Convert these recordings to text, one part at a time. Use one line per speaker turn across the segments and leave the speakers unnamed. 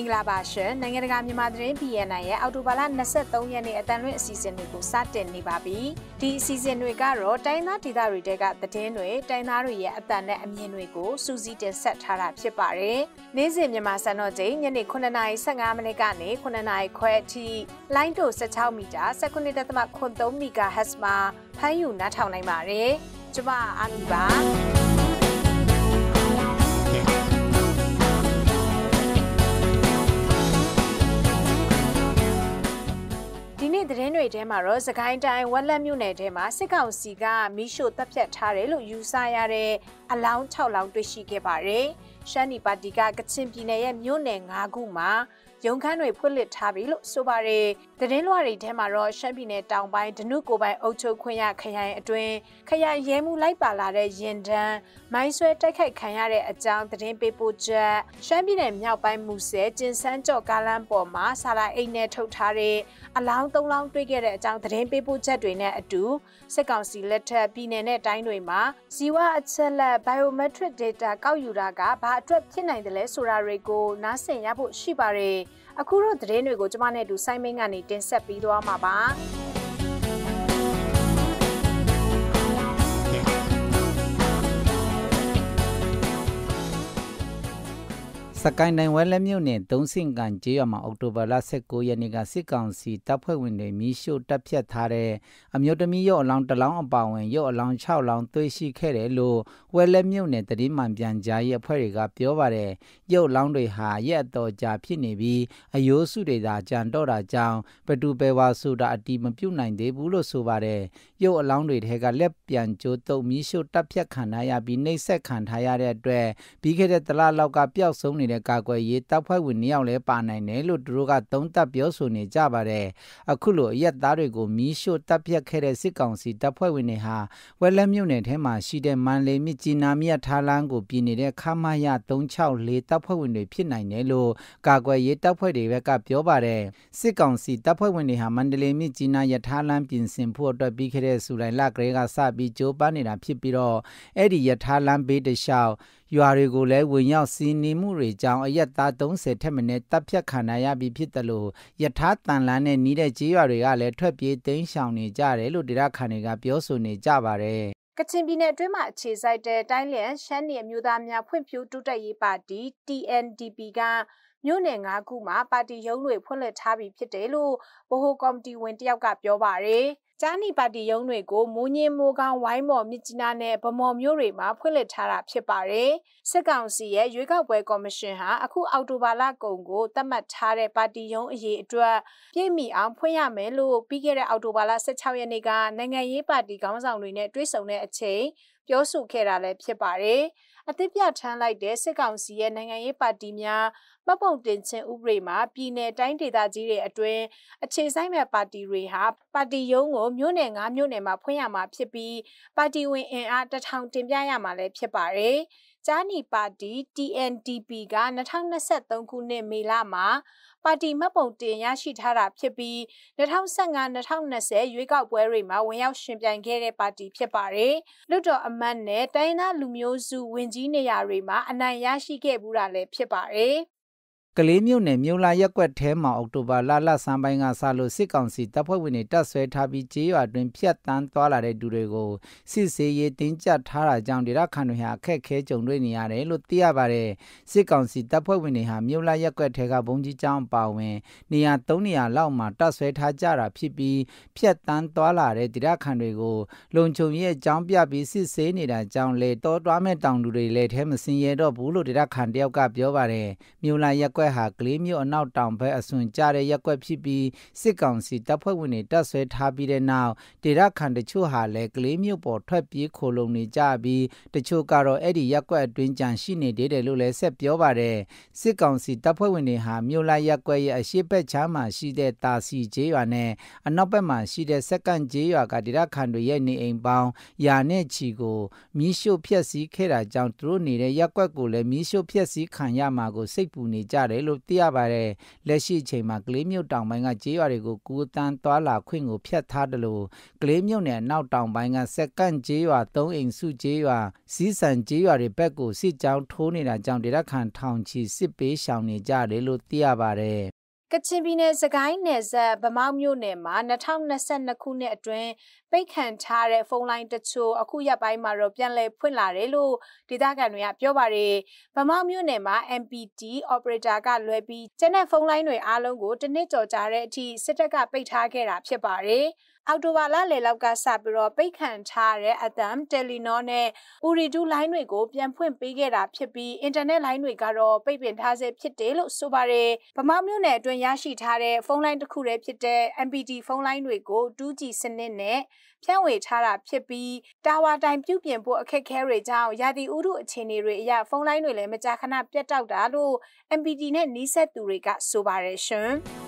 င်္ဂလာပါရှင်နိုင်ငံတကာမြန်မာသတင်း BNN ရဲ့အော်တိုဘာလ23ရက်နေ့အတန်လွင့်အစီအစဉ်တွေကိုစတင်နေပါပြီဒီအစီအစဉ်တွေကတော့တိုင်းသားဒေသတွေတဲကသတင်းတွေတိုင်းသားတွေရဲ့အတန်နဲ့အမြင်တွေကိုစူးစီးတင်ဆက်ထားတာဖြစ်ပါတယ်နေ့စဉ်မြန်မာစံတော်ချိန်ညနေ9:55မိနစ်ကနေ9:00ခွဲအထိလိုင်းတို16မီတာ19.3 MHz မှာဖမ်းယူနားထောင်နိုင်ပါတယ်ကျမအာမီပါတွေထဲမှာတော့စကိုင်းတိုင်းဝက်လက်မြို့နယ်ထဲမှာစစ်ကောင်စီကမီးရှို့တပ်ဖြတ်ထားတယ်လို့ယူဆရတဲ့အလောင်း6လောင်းတွေ့ရှိခဲ့ပါတယ်။ရှမ်းနီပါတီကကချင်ပြည်နယ်ရဲ့မြို့နယ်9ခုမှာရုံးခန်းတွေဖွင့်လှစ်ထားပြီလို့ဆိုပါတယ်။သတင်းလွှာတွေထဲမှာတော့ရှမ်းပြည်နယ်တောင်ပိုင်းဒနုကိုပိုင်အုပ်ချုပ်ခွင့်ရခရိုင်အတွင်းခရိုင်ရဲမှုလိုက်ပါလာတဲ့ရင်တန်းမိုင်းဆွဲတိုက်ခိုက်ခံရတဲ့အကြောင်းသတင်းပေးပို့ချက်ရှမ်းပြည်နယ်မြောက်ပိုင်းမူဆယ်ကျင်စန်းကျော့ကားလမ်းပေါ်မှာဆာလာအိတ်နဲ့ထုတ်ထားတဲ့အလောင်း၃လောင်းတွေ့ခဲ့တဲ့အကြောင်းသတင်းပေးပို့ချက်တွေနဲ့အတူစစ်ကောင်စီလက်ထက်ပြည်နယ်နဲ့တိုင်းတွေမှာဇီဝအချက်လက် biometric data ကောက်ယူတာကဘာအတွက်ဖြစ်နိုင်တယ်လဲဆိုတာတွေကိုနားဆင်ရဖို့ရှိပါတယ်အခုတော့သတင်းတွေကိုကျမနဲ့အတူဆိုင်းမင်းကနေတင်ဆက်ပေးသွားမှာပါ။
စကိုင်းတိုင်းဝဲလက်မြို့နယ်၃ဆင့်ကန်ကျေးရွာမှာအောက်တိုဘာလ16ရက်နေ့ကစစ်ကောင်စီတပ်ဖွဲ့ဝင်တွေမီးရှို့တပ်ဖြတ်ထားတဲ့အမျိုးသမီးရော့အလောင်းတလောင်းအပါဝင်ရော့အလောင်း6လောင်းတွေ့ရှိခဲ့တယ်လို့ဝဲလက်မြို့နယ်တတိမှန်ပြန်ကြားရေးအဖွဲ့တွေကပြောပါတယ်။ရော့လောင်းတွေဟာရက်တော်ကြာဖြစ်နေပြီးအယိုးစုတွေသာကြံတော့တာကြောင့်ဘတူပဲဝါဆိုတာအတီမပြုတ်နိုင်သေးဘူးလို့ဆိုပါတယ်။ရော့အလောင်းတွေထဲကလက်ပြန်ကျိုးတုပ်မီးရှို့တပ်ဖြတ်ခံရပြီးနှိပ်စက်ခံထားရတဲ့အတွက်ပြီးခဲ့တဲ့တလလောက်ကပျောက်ဆုံးနေနေတဲ့ကာကွယ်ရေးတပ်ဖွဲ့ဝင်နှစ်ယောက်လည်းပါနိုင်တယ်လို့သူတို့ကသုံးသပ်ပြောဆိုနေကြပါတယ်။အခုလိုအရက်သားတွေကိုမီးရှို့တပ်ဖြတ်ခဲ့တဲ့စစ်ကောင်စီတပ်ဖွဲ့ဝင်တွေဟာဝက်လက်မြို့နယ်ထဲမှာရှိတဲ့မန်လေးမြစ်ကြီးနာမြတ်ထားလန်းကိုပြည်နေတဲ့ခမရ364တပ်ဖွဲ့ဝင်တွေ ဖြစ်နိုင်တယ်လို့ကာကွယ်ရေးတပ်ဖွဲ့တွေဘက်ကပြောပါတယ်။စစ်ကောင်စီတပ်ဖွဲ့ဝင်တွေဟာမန္တလေးမြစ်ကြီးနာရထားလန်းပြင်ဆင်ဖို့အတွက်ပြီးခဲ့တဲ့ဇူလိုင်လကလေးကစပြီးကြိုးပမ်းနေတာဖြစ်ပြီးတော့အဲ့ဒီရထားလန်းဘေးတလျှောက်ရွာတွေကိုလည်းဝင်ရောက်စီးနင်းမှုတွေကြောင့်အရက်သား30ထက်မနည်းတပ်ဖြတ်ခံရပြီးဖြစ်တယ်လို့ယထာတန်လန်းနဲ့နီးတဲ့ကျေးရွာတွေကလည်းထွက်ပြေးတိမ်းရှောင်နေကြတယ်လို့ဒေသခံတွေကပြောဆိုနေကြပါတယ်
ကချင်ပြည်နယ်အတွင်းမှာအခြေစိုက်တဲ့တိုင်းလျံရှမ်းနယ်အမျိုးသားများဖွံ့ဖြိုးတိုးတက်ရေးပါတီ TNDP ကမြို့နယ်၅ခုမှာပါတီရုံးတွေဖွင့်လှစ်ထားပြီးဖြစ်တယ်လို့ဗဟိုကော်မတီဝင်တယောက်ကပြောပါရယ်။ကျားနီပါတီရုံးတွေကိုမိုးညင်းမိုးကောင်းဝိုင်းမော်မြစ်ကြီးနားနဲ့ဗမော်မြို့တွေမှာဖွင့်လှစ်ထားတာဖြစ်ပါတယ်။စစ်ကောင်စီရဲ့ရွေးကောက်ပွဲကော်မရှင်ဟာအခုအောက်တိုဘာလကုန်ကိုသတ်မှတ်ထားတဲ့ပါတီရုံးအရေးအတွက်ပြည်မိအောင် ဖွင့်ရမယ်လို့ပြီးခဲ့တဲ့အောက်တိုဘာလ16ရက်နေ့ကနိုင်ငံရေးပါတီခေါင်းဆောင်တွေနဲ့တွေ့ဆုံတဲ့အချိန်ပြောဆိုခဲ့တာလည်းဖြစ်ပါတယ်။အသိပြထမ်းလိုက်တဲ့စစ်ကောင်စီရဲ့နိုင်ငံရေးပါတီများမှတ်ပုံတင်ခြင်းဥပဒေမှာပြည်내တိုင်းဒေသကြီးတွေအတွင်းအခြေဆိုင်မဲ့ပါတီတွေဟာပါတီရုံးကိုမြို့နယ်၅မြို့နယ်မှာဖွင့်ရမှာဖြစ်ပြီးပါတီဝင်အင်အားတထောင်တင်ပြရမှာလည်းဖြစ်ပါတယ်။ကျားနီပါတီ TNDP က2023ခုနှစ်မေလမှာ ပါတီမှတ်ပုံတင်ရရှိထားတာဖြစ်ပြီး2015-2020ရွေးကောက်ပွဲတွေမှာဝင်ရောက်ရှင်ပြိုင်ခဲ့တဲ့ပါတီဖြစ်ပါတယ်။လွတ်တော်အမတ်နဲ့တိုင်းသားလူမျိုးစုဝင်ကြီးနေရာတွေမှာအနိုင်ရရှိခဲ့ဘူးတာလည်းဖြစ်ပါတယ်။
ကလေးမြို့နယ်မြို့လာရက်ကွက်ထဲမှာအောက်တိုဘာလလဆန်းပိုင်းကစလို့စစ်ကောင်စီတပ်ဖွဲ့ဝင်တွေတပ်ဆွဲထားပြီးကြေးရွာတွင်ဖျက်တမ်းသွားလာတဲ့သူတွေကိုစစ်ဆေးရေးတင်းကျပ်ထားတာကြောင့်ဒေသခံတွေဟာအခက်အခဲကြုံတွေ့နေရတယ်လို့သိရပါတယ်စစ်ကောင်စီတပ်ဖွဲ့ဝင်တွေဟာမြို့လာရက်ကွက်ထဲကဘုံကြီးကျောင်းပါဝင်နေရာ၃နေရာလောက်မှာတပ်ဆွဲထားကြတာဖြစ်ပြီးဖျက်တမ်းသွားလာတဲ့ဒေသခံတွေကိုလုံခြုံရေးအကြောင်းပြပြီးစစ်ဆေးနေတာကြောင့်လေတောတွားမဲ့တောင်သူတွေလည်းထဲမစင်ရတော့ဘူးလို့ဒေသခံတယောက်ကပြောပါတယ်မြို့လာရက်ကွက်က်ဟာကလေးမြို့အနောက်တောင်ဘက်အစွန်ကျတဲ့ရက်ွက်ဖြစ်ပြီးစစ်ကောင်စီတပ်ဖွဲ့ဝင်တွေတပ်ဆွဲထားပြီးတဲ့နောက်ဒေသခံတချို့ဟာလည်းကလေးမြို့ပေါ်ထွက်ပြေးခိုလုံနေကြပြီးတချို့ကတော့အဲ့ဒီရက်ွက်အတွင်းကြံရှိနေသေးတယ်လို့လည်းဆက်ပြောပါတယ်စစ်ကောင်စီတပ်ဖွဲ့ဝင်တွေဟာမြို့လိုက်ရက်ွက်ရဲ့အရှိတ်ချမ်းမှာရှိတဲ့တာစီကျေးရွာနဲ့အနောက်ဘက်မှာရှိတဲ့စက္ကန့်ကျေးရွာကဒေသခံတွေရဲ့နေအိမ်ပေါင်းယာနဲ့ချီကိုမီးရှို့ဖျက်ဆီးခဲ့တာကြောင့်သူတို့နေတဲ့ရက်ွက်ကိုလည်းမီးရှို့ဖျက်ဆီးခံရမှာကိုစိတ်ပူနေကြတယ်တယ်လို့သိရပါတယ်။လက်ရှိအချိန်မှာကလေးမြို့တောင်ပိုင်းကကြေးရွာတွေကိုကူတန်းသွာလာခွင့်ကိုဖျက်ထားတယ်လို့ကလေးမြို့နယ်နောက်တောင်ပိုင်းကစက္ကန့်ကြေးရွာ၃အိမ်စုကြေးရွာစီးဆန်ကြေးရွာတွေဘက်ကိုစစ်ကြောင်းထိုးနေတာကြောင့်ဒေသခံထောင်ချီစစ်ပေးရှောင်နေကြတယ်လို့သိရပါတယ်
ကချင်ပြည်နယ်စကိုင်းနယ်ဆက်ဗမောက်မြို့နယ်မှာ2022ခုနှစ်အတွင်းပိတ်ခံထားတဲ့ဖုန်းလိုင်းတချို့အခုရက်ပိုင်းမှာတော့ပြန်လည်ဖွင့်လာတယ်လို့ဒေသခံတွေကပြောပါတယ်ဗမောက်မြို့နယ်မှာ MPT operator ကလွယ်ပြီးကျန်တဲ့ဖုန်းလိုင်းတွေအားလုံးကိုတစ်နှစ်ကျော်ကြာတဲ့အထိစစ်တပ်ကပိတ်ထားခဲ့တာဖြစ်ပါတယ်။အောက်တိုဘာလလယ်လောက်ကစပြီးတော့ပိတ်ခံထားတဲ့အသံတယ်လီနောနဲ့ဥရီဒူလိုင်းတွေကိုပြန်ဖွင့်ပေးခဲ့တာဖြစ်ပြီးအင်တာနက်လိုင်းတွေကတော့ပိတ်ပင်ထားဆဲဖြစ်တယ်လို့ဆိုပါတယ်ဗမာမြို့နယ်အတွင်းရရှိထားတဲ့ဖုန်းလိုင်းတစ်ခုတည်းဖြစ်တဲ့ MPT ဖုန်းလိုင်းတွေကို 2G စနစ်နဲ့ဖြန့်ဝေထားတာဖြစ်ပြီးတာဝါတိုင်ပြုပြင်ဖို့အခက်အခဲတွေကြောင့်ရာသီဥတုအခြေအနေတွေအရဖုန်းလိုင်းတွေလည်းမကြာခဏပြတ်တောက်တာလို့ MPT နဲ့နှီးဆက်သူတွေကဆိုပါတယ်ရှင်။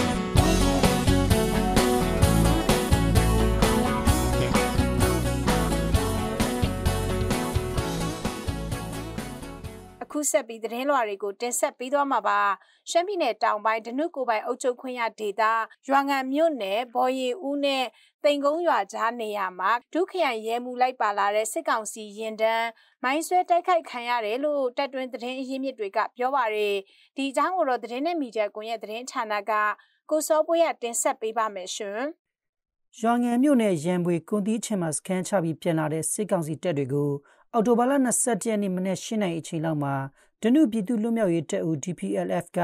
။ဆက်ပြီးသတင်းလွှာတွေကိုတင်ဆက်ပေးသွားမှာပါရှမ်းပြည်နယ်တောင်ပိုင်းဒနုကိုပိုင်အုပ်ချုပ်ခွင့်ရဒေသရွာငံမြို့နယ်ဘော်ရီဦးနဲ့တိန်ကုန်းရွာကြားနေရာမှာဒုခရိုင်ရဲမှုလိုက်ပါလာတဲ့စစ်ကောင်စီရင်တန်းမိုင်းဆွဲတိုက်ခိုက်ခံရတယ်လို့တက်တွင်သတင်းအရင်းမြစ်တွေက ပြောပါရယ်ဒီအကြောင်းကိုတော့သတင်းနဲ့မီဒီယာကွန်ရဲ့သတင်းဌာနကကိုစောပွဲရတင်ဆက်ပေးပါမယ်ရှင်
ရွာငံမြို့နယ်ရန်ပွေကွန်တီးချင်မစခန်းချပြီးပြန်လာတဲ့စစ်ကောင်စီတပ်တွေကိုအော်တိုဘာလ27ရက်နေ့မနက်၈နာရီအချိန်လောက်မှာဒနုပြည်သူ့လွတ်မြောက်ရေးတပ်ဦး DPLF က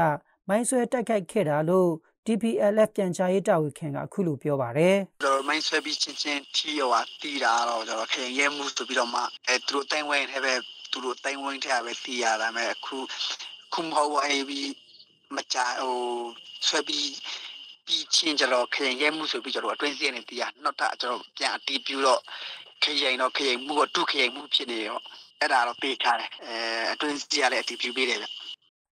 မိုင်းဆွဲတိုက်ခိုက်ခဲ့တာလို့ DPLF ပြန်ကြားရေးတာဝန်ခံကအခုလိုပြောပါတယ်
ကျွန်တော်မိုင်းဆွဲပြီးချင်းချင်းထီရောတီးတာတော့ကျွန်တော်ခရင်ရဲမှုဆိုပြီးတော့မှအဲသူတို့တိုင်ဝင်းထဲပဲသူတို့တိုင်ဝင်းထဲပဲတီးရတာမဲ့အခုခုမဟုတ်ဘူးမကြဟိုဆွဲပြီးပြီးချင်းကျွန်တော်ခရင်ရဲမှုဆိုပြီးကျွန်တော်အတွင်းစီကနေတီးရနောက်ထပ်ကျွန်တော်ပြန်အတီးပြူတော့ခရိုင်တော့ခရိုင်မှုတော့တုခရိုင်မှုဖြစ်နေရောအဲ့ဒါတော့ပေးထားတယ်အဲအတွင်းစီကလည်းအတူပြုပေးတယ်ဗျ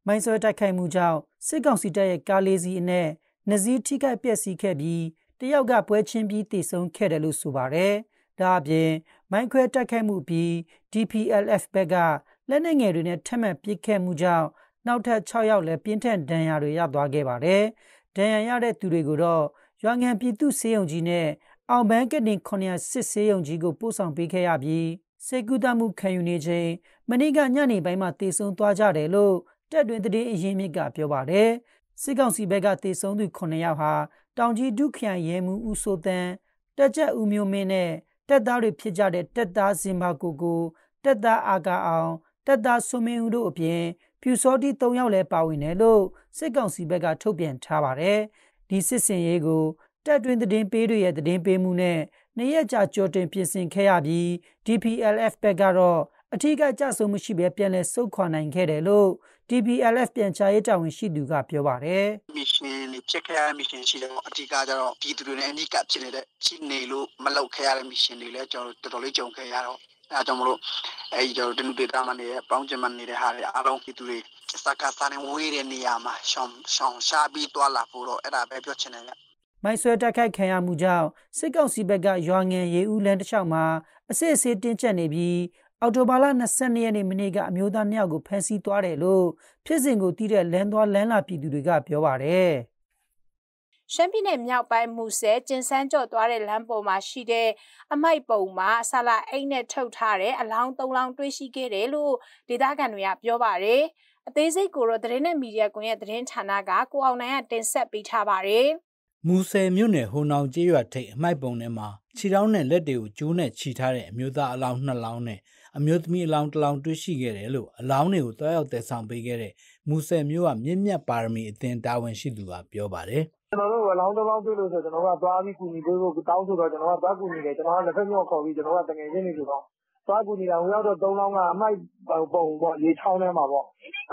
မိုင်းဆွဲတိုက်ခိုက်မှုကြောင့်စစ်ကောင်စီတပ်ရဲ့ကားလေးစီးအနက်နဇီးထိခိုက်ပျက်စီးခဲ့ပြီးတယောက်ကပွဲချင်းပြီးတေဆုံးခဲ့တယ်လို့ဆိုပါတယ်ဒါအပြင်မိုင်းခွဲတိုက်ခိုက်မှုပြီး DPLF ဘက်ကလက်နက်ငယ်တွေနဲ့ထပ်မံပစ်ခတ်မှုကြောင့်နောက်ထပ်6ယောက်လည်းပြင်းထန်ဒဏ်ရာတွေရသွားခဲ့ပါတယ်ဒဏ်ရာရတဲ့သူတွေကိုတော့ရွာငံပြည်သူစေယုံကြီးနဲ့အောင်ပန်းကတင်900စစ်ဆေးရုံကြီးကိုပို့ဆောင်ပေးခဲ့ရပြီးစေကူတမှုခံယူနေချိန်မနေ့ကညနေပိုင်းမှာတေဆုံသွားကြတယ်လို့တက်တွင်တည်အရင်မြစ်ကပြောပါတယ်စစ်ကောင်စီဘက်ကတေဆုံသူ9ယောက်ဟာတောင်ကြီးဒုခရိုင်ရဲမှူးဦးစိုးတန်းတက်ကြဦးမျိုးမင်းနဲ့တက်သားတွေဖြစ်ကြတဲ့တက်သားစင်ပါကိုကိုတက်သားအာကာအောင်တက်သားဆွမင်းဦးတို့အပြင်ဖြူစောတိ၃ယောက်လည်းပါဝင်တယ်လို့စစ်ကောင်စီဘက်ကထုတ်ပြန်ထားပါတယ်ဒီစစ်စင်ရေးကိုတက်တွင်သတင်းပေးတွေရဲ့သတင်းပေးမှုနဲ့နှစ်ရက်ကြာကြော်တင်ပြင်ဆင်ခဲ့ရပြီး DPLF ဘက်ကတော့အထူးကကြဆုံမှုရှိပဲပြန်လဲစုခွာနိုင်ခဲ့တယ်လို့ DPLF ပြန်ချရေးတာဝန်ရှိသူကပြောပါတယ်
။ mission တွေဖြစ်ခဲ့ရတဲ့ mission ရှိတယ်ပေါ့အထူးကကြတော့ပြည်သူတွ
ေနဲ့အနီးကပ်ဖြစ်နေတဲ့ဖြစ်နေလို့မလောက်ခဲ့ရတဲ့ mission တွေလည်းကျွန်တော်တော်တော်လေးကြုံခဲ့ရတော့အဲကြောင့်မလို့အဲဒီကျွန်တော်တနုဒေတာမှနေတဲ့ပေါင်းချင်မှနေတဲ့ဟာတွေအားလုံးပြည်သူတွေစကားစားနေဝေးတဲ့နေရာမှာရှောင်းရှောင်းရှားပြီးတွာလာဖို့တော့အဲ့ဒါပဲပြောချင်တယ်
မိုက်ဆွဲတိုက်ခိုက်ခံရမှုကြောင့်စစ်ကောင်စီဘက်ကရွာငန်ရေဦးလမ်းတစ်လျှောက်မှာအစစ်အဆေးတင်းကျပ်နေပြီးအော်တိုဘာလ22ရက်နေ့မနေ့ကအမျိုးသားနှစ်ယောက်ကိုဖမ်းဆီးသွားတယ်လို့ဖြစ်စဉ်ကိုသိတဲ့လမ်းသွားလမ်းလာပြည်သူတွေကပြောပါတယ်
။ရှမ်းပြည်နယ်မြောက်ပိုင်းမူဆဲကျင်စန်းကျော့သွားတဲ့လမ်းပေါ်မှာရှိတဲ့အမိုက်ပုံမှာဆလာအိတ်နဲ့ထုတ်ထားတဲ့အလောင်း၃လောင်းတွေ့ရှိခဲ့တယ်လို့ဒေသခံတွေကပြောပါတယ်။အသေးစိတ်ကိုတော့သတင်းနဲ့မီဒီယာကွန်ရဲ့သတင်းဌာနကကိုအောင်နိုင်ကတင်ဆက်ပေးထားပါတယ်။
မူဆယ်မြို့နယ်ဟိုနောင်ကျေးရွာထိပ်အမိုက်ပုံထဲမှာခြေထောက်နဲ့လက်တွေကိုကျိုးနဲ့ခြိထားတဲ့အမျိုးသားအလောင်းနှစ်လောင်းနဲ့အမျိုးသမီးအလောင်းတစ်လောင်းတွေ့ရှိခဲ့တယ်လို့အလောင်းတွေကိုတွားရောက်တည်ဆောင်ပေးခဲ့တဲ့မူဆယ်မြို့ကမြင့်မြတ်ပါရမီအသင်းတာဝန်ရှိသူကပြောပါတယ်ကျွန်တော်တို့အလောင်းတစ်လောင်းတွေ့လို့ဆိုကျွန်တော်ကသွားပြီးကူညီပေးဖို့တောင်းဆိုတော့ကျွန်တော်ကသွားကူညီတယ်ကျွန်တော်ကလက်ဖက်ညှော့ခေါ်ပြီးကျွန်တော်ကတငယ်ချင်းတွေဆိုတော့သွားကူညီတာဝင်ရောက်တော့၃လောင်းကအမှိုက်ပုံပေါ့ရေချောင်းထဲမှာပေါ့။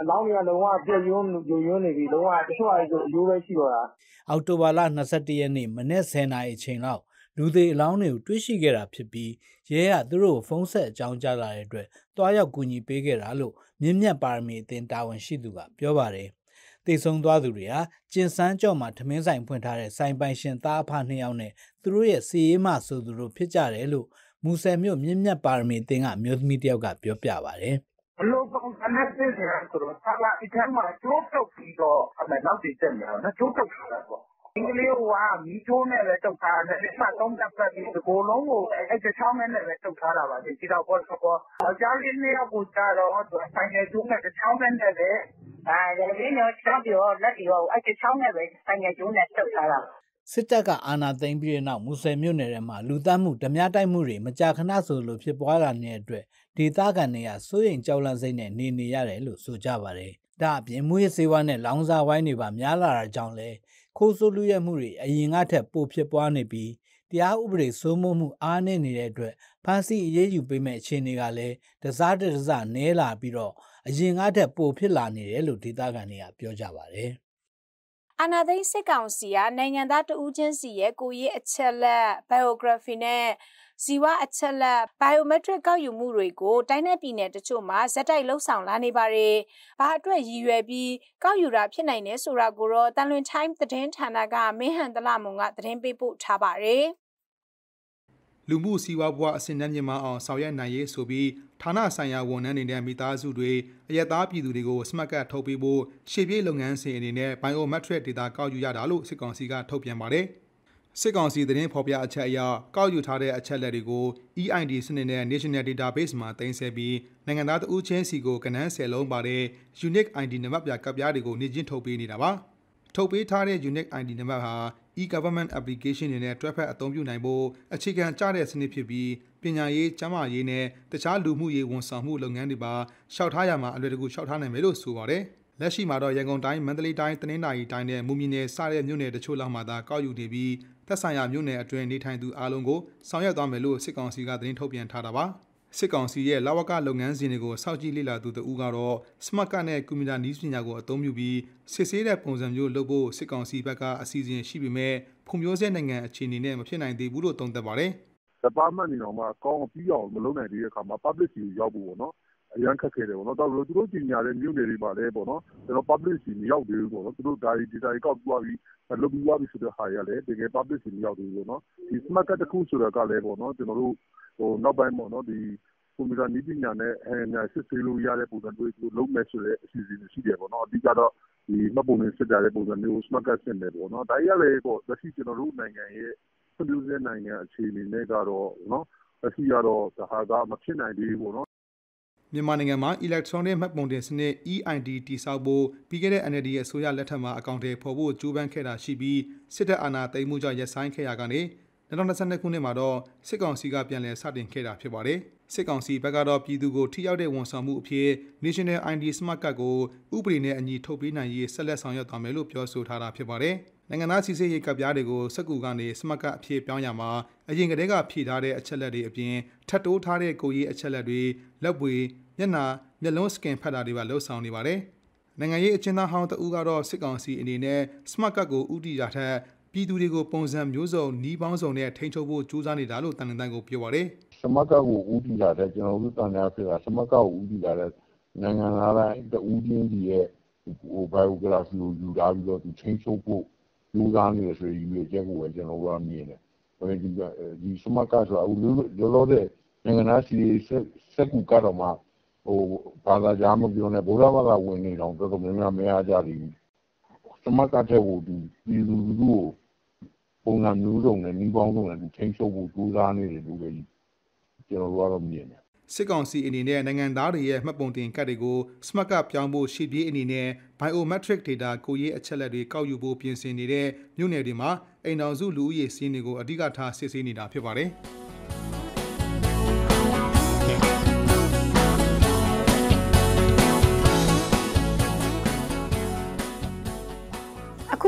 အလောင်းတွေကလုံးဝပျက်ယွင်းယိုယွင်းနေပြီ။လုံးဝတချို့ဟာတွေဆိုအရိုးပဲရှိတော့တာ။”အောက်တိုဘာလ၂၁ရက်နေ့မနက်၁၀နာရီအချိန်လောက်လူသေအလောင်းတွေကိုတွေ့ရှိခဲ့တာဖြစ်ပြီးရဲကသူတို့ကိုဖုန်းဆက်အကြောင်းကြားလာတဲ့အတွက်သွားရောက်ကူညီပေးခဲ့တာလို့မြင်းမြတ်ပါရမီအသင်းတာဝန်ရှိသူကပြောပါတယ်။သေဆုံးသွားသူတွေဟာကျင်စန်းကျော့မှာထမင်းဆိုင်ဖွင့်ထားတဲ့ဆိုင်ပိုင်ရှင်သားအဖ၂ယောက်နဲ့သူတို့ရဲ့စစ်ရေးမဆိုသူတို့ဖြစ်ကြတယ်လို့မူဆယ်မြို့မြင့်မြတ်ပါရမီအသင်းကအမျိုးသမီးတယောက်ကပြောပြပါဗျာ။ဘလို့ကောင်းတဲ့စိတ်ရဆိုတော့ဆလာအထက်မှာကျိုးတုတ်ပြီးတော့အမေနောက်တည်တက်နေတာနော်ကျိုးတုတ်တာပေါ့အင်္ဂလိပ်ကမီးချိုးနဲ့လည်းတုတ်ထားတယ်အမှသုံးတက်ပတ်ပြီးဒီကိုလုံးကိုအဲ့ဒီချောင်းနဲ့လည်းတုတ်ထားတာပါဒီဒီတော့ဘောတော့အကြောင်းရင်းလေးကိုကြတော့သူဆိုင်ရဲ့ကျိုးနဲ့ချောင်းနဲ့လည်းအဲဒီနော်ချောင်းပြောလက်ပြောအဲ့ဒီချောင်းနဲ့ပဲဆိုင်ရဲ့ကျိုးနဲ့တုတ်ထားတာစစ်တပ်ကအာဏာသိမ်းပြီးတဲ့နောက်မူဆယ်မြို့နယ်ထဲမှာလူသတ်မှုဓမြတိုက်မှုတွေမကြာခဏဆိုလိုဖြစ်ပွားလာနေတဲ့အတွက်ဒေသခံတွေကစိုးရိမ်ကြောက်လန့်စိတ်နဲ့နေနေရတယ်လို့ဆိုကြပါတယ်။ဒါအပြင်မွေးစေဝါနဲ့လောင်စာဝိုင်းတွေပါများလာတာကြောင့်လည်းခိုးဆိုးလူရဲမှုတွေအရင်ကထက်ပိုဖြစ်ပွားနေပြီးတရားဥပဒေစိုးမိုးမှုအားနည်းနေတဲ့အတွက်ဖမ်းဆီးအရေးယူပေးမဲ့အခြေအနေကလည်းတစားတစားနဲလာပြီးတော့အရင်ကထက်ပိုဖြစ်လာနေတယ်လို့ဒေသခံတွေကပြောကြပါတယ်။
အာနာသိန်းစစ်ကောင်စီကနိုင်ငံသားတဦးချင်းစီရဲ့ကိုရေးအချက်လက် biography နဲ့ဇီဝအချက်လက် biometric ကောက်ယူမှုတွေကို တိုင်းနယ်ပြည်နယ်တချို့မှာဇက်တိုက်လှုပ်ဆောင်လာနေပါတယ်။ဘာအတွက်ရည်ရွယ်ပြီးကောက်ယူတာဖြစ်နိုင်လဲဆိုတာကိုတော့တန်လွင် time သတင်းဌာနကမင်းဟန်တလမုံကသတင်းပေးပို့ထားပါတယ်။
လူမှုစီးပွားဘဝအဆင့်တန်းမြင့်မားအောင်ဆောင်ရွက်နိုင်ရေးဆိုပြီးဌာနဆိုင်ရာဝန်ထမ်းတွေနဲ့မိသားစုတွေအရက်သားပြည်သူတွေကိုစမတ်ကတ်ထုတ်ပေးဖို့ရှေ့ပြေးလုပ်ငန်းစဉ်အနေနဲ့ biometric data ကောက်ယူရတာလို့စစ်ကောင်စီကထုတ်ပြန်ပါတယ်စစ်ကောင်စီသတင်းဖော်ပြအချက်အရကောက်ယူထားတဲ့အချက်လက်တွေကို EID စနစ်နဲ့ National Database မှာတင်ဆက်ပြီးနိုင်ငံသားတဦးချင်းစီကိုကဏ္ဍ10လုံးပါတဲ့ Unique ID နံပါတ်ပြကပ်ပြားတွေကိုနှိကျင်းထုတ်ပေးနေတာပါထုတ်ပေးထားတဲ့ Unique ID နံပါတ်ဟာ e-government application တွေနဲ့တွဲဖက်အသုံးပြုနိုင်ဖို့အခြေခံကျတဲ့စနစ်ဖြစ်ပြီးပညာရေး၊ကျန်းမာရေးနဲ့တခြားလူမှုရေးဝန်ဆောင်မှုလုပ်ငန်းတွေပါရှောက်ထားရမှာအလွယ်တကူရှောက်ထားနိုင်မယ်လို့ဆိုပါတယ်။လက်ရှိမှာတော့ရန်ကုန်တိုင်းမန္တလေးတိုင်းတနင်္သာရီတိုင်းနဲ့မူမြင်နယ်စတဲ့မြို့နယ်တချို့လောက်မှာသာကောက်ယူနေပြီးသက်ဆိုင်ရာမြို့နယ်အတွင်းနေထိုင်သူအလုံးကိုဆောင်ရွက်သွားမယ်လို့စစ်ကောင်စီကသတင်းထုတ်ပြန်ထားတာပါ။စစ်ကောင်စီရဲ့လဝကလုပ်ငန်းစဉ်တွေကိုစောင့်ကြည့်လေ့လာသူတဦးကတော့စမတ်ကနဲ့ကွန်ပျူတာနည်းပညာကိုအသုံးပြုပြီးစစ်ဆေးတဲ့ပုံစံမျိုးလုပ်ဖို့စစ်ကောင်စီဘက်ကအစီအစဉ်ရှိပေမဲ့ဖွံ့ဖြိုးဆဲနိုင်ငံအခြေအနေနဲ့မဖြစ်နိုင်သေးဘူးလို့သုံးသပ်ပါတယ်
။ department နေတော့မှကောင်းပြီးအောင်မလုပ်နိုင်သေးတဲ့အခါမှာ public ကိုရောက်ဖို့ပေါ့နော်အရန်ခက်ခဲတယ်ပေါ့နော်ဒါလို့သူတို့ကြီးညာတဲ့မြို့နယ်တွေမှာလည်းပေါ့နော်
ကျွန်တော် public စီမရောက်သေးဘူးပေါ့နော်သူတို့ဒါတွေ data တွေကောက်ပြီးသွားပြီးလုပ်ပြီးသွားပြီးဆိုတဲ့ဟာရလည်းတကယ် public စီမရောက်သေးဘူးပေါ့နော်ဒီ smart card တစ်ခုဆိုတာကလည်းပေါ့နော်ကျွန်တော်တို့နောက်ပိုင်းပေါ့နော်ဒီကွန်ပျူတာနည်းပညာနဲ့အဲညာစစ်ဆေးလို့ရတဲ့ပုံစံတွေသူလုံးမဲ့ဆိုတဲ့အစီအစဉ်ရှိတယ်ပေါ့နော်အဓိကတော့ဒီမှတ်ပုံတွေစစ်တာတဲ့ပုံစံမျိုး smart card ဆင်တယ်ပေါ့နော်ဒါကြီး
ရလည်းပေါ့လက်ရှိကျွန်တော်တို့
နိ
ုင်ငံရဲ့ဖွံ့ဖြိုးဆဲနိုင်ငံအခြေအနေနဲ့ကတော့နော်လက်ရှိကတော့ဒါဟာကမဖြစ်နိုင်သေးဘူးပေါ့နော်
မြန်မာနိုင်ငံမှာ electronic မှတ်ပုံတင်စနစ် EID တည်ဆောက်ဖို့ပြီးခဲ့တဲ့ NLD အစိုးရလက်ထက်မှာအကောင့်တွေဖော်ဖို့ကြိုးပမ်းခဲ့တာရှိပြီးစစ်တပ်အာဏာသိမ်းမှုကြောင့်ရပ်ဆိုင်းခဲ့ရတာကနေ2022ခုနှစ်မှာတော့စစ်ကောင်စီကပြန်လည်စတင်ခဲ့တာဖြစ်ပါတယ်။စစ်ကောင်စီဘက်ကတော့ပြည်သူကိုထိရောက်တဲ့ဝန်ဆောင်မှုအဖြစ် National ID Smart Card ကိုဥပဒေနဲ့အညီထုတ်ပေးနိုင်ရေးဆက်လက်ဆောင်ရွက်သွားမယ်လို့ပြောဆိုထားတာဖြစ်ပါတယ်။နိုင်ငံသားစီစစ်ရေးကပ်ပြားတွေကိုစက်ကူကနေ Smart Card အဖြစ်ပြောင်းရမှာအရင်ကတည်းကဖြည့်ထားတဲ့အချက်လက်တွေအပြင်ထပ်တိုးထားတဲ့ကိုယ်ရေးအချက်လက်တွေလက်ပွေမျက်နှာမျက်လုံး scan ဖတ်တာတွေပါလှုပ်ဆောင်နေပါတယ်။နိုင်ငံရေးအကျဉ်းသားဟောင်းတဦးကတော့စစ်ကောင်စီအနေနဲ့ smart card ကိုဥတီရာထက်ပြည်သူတွေကိုပုံစံမျိုးစုံနှီးပေါင်းစုံနဲ့ထိန်းချုပ်ဖို့ကြိုးစားနေတာလို့တန်လင်းတန်းကိုပြောပါတယ်
။သမကကိုဦးတည်လာတဲ့ကျွန်တော်တို့တန်လင်းအဖွဲ့ကသမကကိုဦးတည်လာတဲ့နိုင်ငံသားတိုင်းတဦးချင်းကြီးရဲ့ဟိုဘိုင်ယိုဂရာဖီကိုယူလာပြီးတော့သူထိန်းချုပ်ဖို့ကြိုးစားနေတယ်ဆိုရင်ဒီချက်ကိုပဲကျွန်တော်တို့ကမြင်တယ်။ဘာလဲဒီဒီသမကဆိုတာအခုလောလောတဲ့နိုင်ငံသားစီဆက်ဆက်ကူကတော့မှဟိုဘာသာကြားမပြောနဲ့ဗုဒ္ဓဘာသာဝင်နေတော့တော်တော်များများမရကြသေးဘူး။သမကတဲ့ဟိုဒီလူလူကိုပုံစံမျိုးစုံနဲ့နှီးပေါင်းစုံနဲ့သူချိန်ရှုပ်ဖို့ကြိုးစားနေတယ်လို့ပဲကျွန်တော်တို့ကတော့မြင်တယ်
စစ်ကောင်စီအနေနဲ့နိုင်ငံသားတွေရဲ့မှတ်ပုံတင်ကတ်တွေကိုစမတ်ကပြောင်းဖို့ရှီပြေးအနေနဲ့ biometric data ကိုရေးအချက်အလက်တွေကောက်ယူဖို့ပြင်ဆင်နေတဲ့မြို့နယ်တွေမှာအိမ်တော်စုလူဦးရေစီးနေကိုအဓိကထားစစ်ဆေးနေတာဖြစ်ပါတယ်။